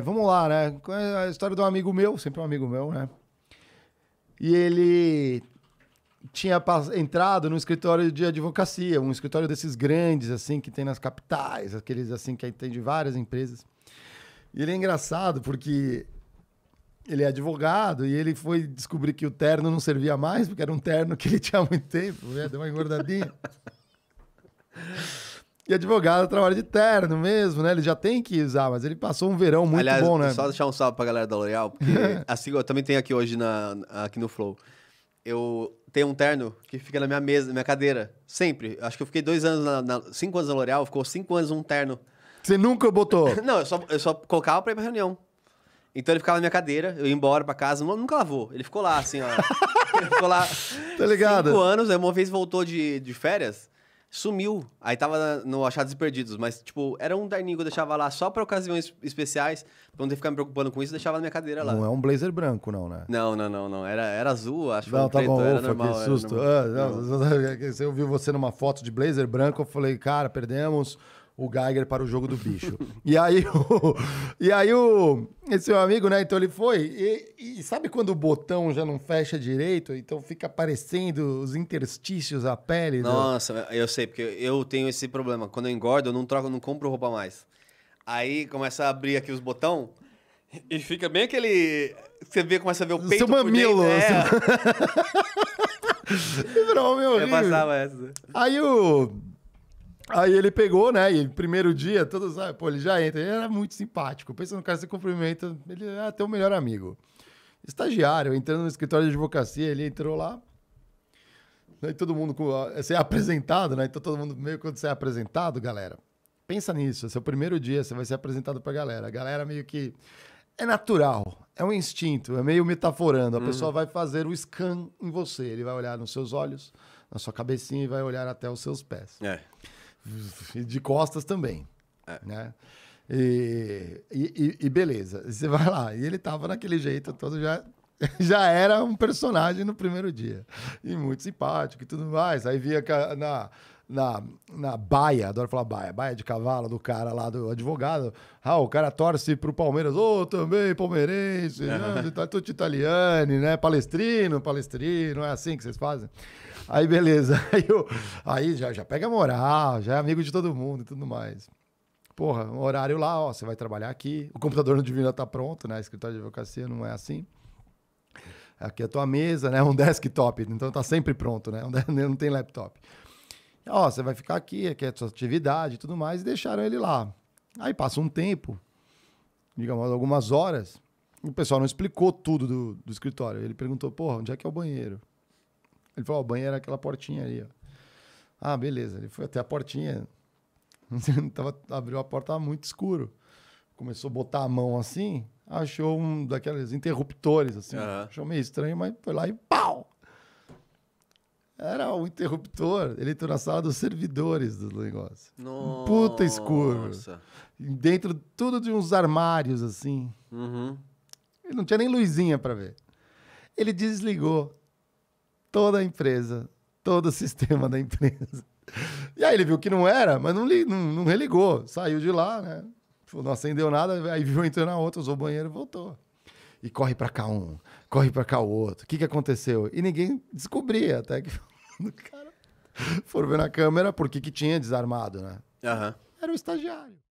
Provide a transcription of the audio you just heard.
vamos lá, né? A história de um amigo meu, sempre um amigo meu, né? E ele tinha entrado no escritório de advocacia, um escritório desses grandes, assim, que tem nas capitais, aqueles, assim, que tem de várias empresas. E ele é engraçado porque ele é advogado e ele foi descobrir que o terno não servia mais, porque era um terno que ele tinha há muito tempo, né? deu uma engordadinha. E advogado trabalha de terno mesmo, né? Ele já tem que usar, mas ele passou um verão muito Aliás, bom, né? Só deixar um salve pra galera da L'Oréal, porque assim eu também tenho aqui hoje na, aqui no Flow. Eu tenho um terno que fica na minha mesa, na minha cadeira. Sempre. Acho que eu fiquei dois anos, na, na cinco anos na L'Oréal, ficou cinco anos um terno. Você nunca botou? Não, eu só, eu só colocava pra ir pra reunião. Então ele ficava na minha cadeira, eu ia embora pra casa, nunca lavou. Ele ficou lá, assim, ó. ele ficou lá. Tá ligado? Cinco anos, aí uma vez voltou de, de férias sumiu. Aí tava no Achados e Perdidos, mas, tipo, era um darninho que eu deixava lá só pra ocasiões especiais, pra não ter que ficar me preocupando com isso, deixava na minha cadeira lá. Não é um blazer branco, não, né? Não, não, não, não. Era, era azul, acho não, que tá bom, era ufa, normal. Que susto. Normal. Ah, não, não. Eu vi você numa foto de blazer branco, eu falei, cara, perdemos o Geiger para o jogo do bicho. e aí, o, e aí o, esse meu amigo, né? Então ele foi. E, e, sabe quando o botão já não fecha direito? Então fica aparecendo os interstícios, a pele. Nossa, do... eu sei, porque eu tenho esse problema. Quando eu engordo, eu não troco, não compro roupa mais. Aí começa a abrir aqui os botão e fica bem aquele. Você vê, começa a ver o peito. Seu mamilo. Dentro, é. Seu... Não, meu eu passava essa. Aí o. Aí ele pegou, né? E primeiro dia, todos, ah, pô, ele já entra. Ele era muito simpático. Pensa no cara, se cumprimenta, ele é até o melhor amigo. Estagiário, entrando no escritório de advocacia, ele entrou lá. Aí todo mundo, é, você é apresentado, né? Então todo mundo, meio quando você é apresentado, galera, pensa nisso. Esse é o primeiro dia, você vai ser apresentado pra galera. A galera meio que. É natural, é um instinto, é meio metaforando. A uhum. pessoa vai fazer o scan em você. Ele vai olhar nos seus olhos, na sua cabecinha e vai olhar até os seus pés. É de costas também, é. né? E, e, e, beleza, você vai lá. E ele tava naquele jeito todo, já, já era um personagem no primeiro dia. E muito simpático e tudo mais. Aí via na, na, na baia, adoro falar baia, baia de cavalo do cara lá, do advogado. Ah, o cara torce pro Palmeiras, ô, oh, também palmeirense, uhum. Né, tudo italiano, né? Palestrino, palestrino, é assim que vocês fazem? Aí, beleza. Aí, eu, aí já, já pega moral, já é amigo de todo mundo e tudo mais. Porra, um horário lá, ó, você vai trabalhar aqui. O computador não devia estar tá pronto, né? Escritório de advocacia não é assim aqui é a tua mesa, né? Um desktop, então tá sempre pronto, né? Não tem laptop. Ó, oh, você vai ficar aqui, aqui é a sua atividade e tudo mais, e deixaram ele lá. Aí passa um tempo, digamos, algumas horas, o pessoal não explicou tudo do, do escritório. Ele perguntou, porra, onde é que é o banheiro? Ele falou, oh, o banheiro é aquela portinha ali, ó. Ah, beleza. Ele foi até a portinha. Tava, abriu a porta, tava muito escuro. Começou a botar a mão assim, achou um daqueles interruptores, assim. Uhum. Achou meio estranho, mas foi lá e pau! Era o interruptor, ele entrou na sala dos servidores do negócio. Puta escuro. Dentro tudo de uns armários, assim. Uhum. Ele não tinha nem luzinha para ver. Ele desligou toda a empresa, todo o sistema da empresa. E aí ele viu que não era, mas não, li, não, não religou. Saiu de lá, né? Não acendeu nada, aí viu, entrou na outra, usou o banheiro e voltou e corre para cá um, corre para cá o outro. O que, que aconteceu? E ninguém descobria, até que cara, foram ver na câmera porque que, que tinha desarmado, né? Uhum. Era o estagiário.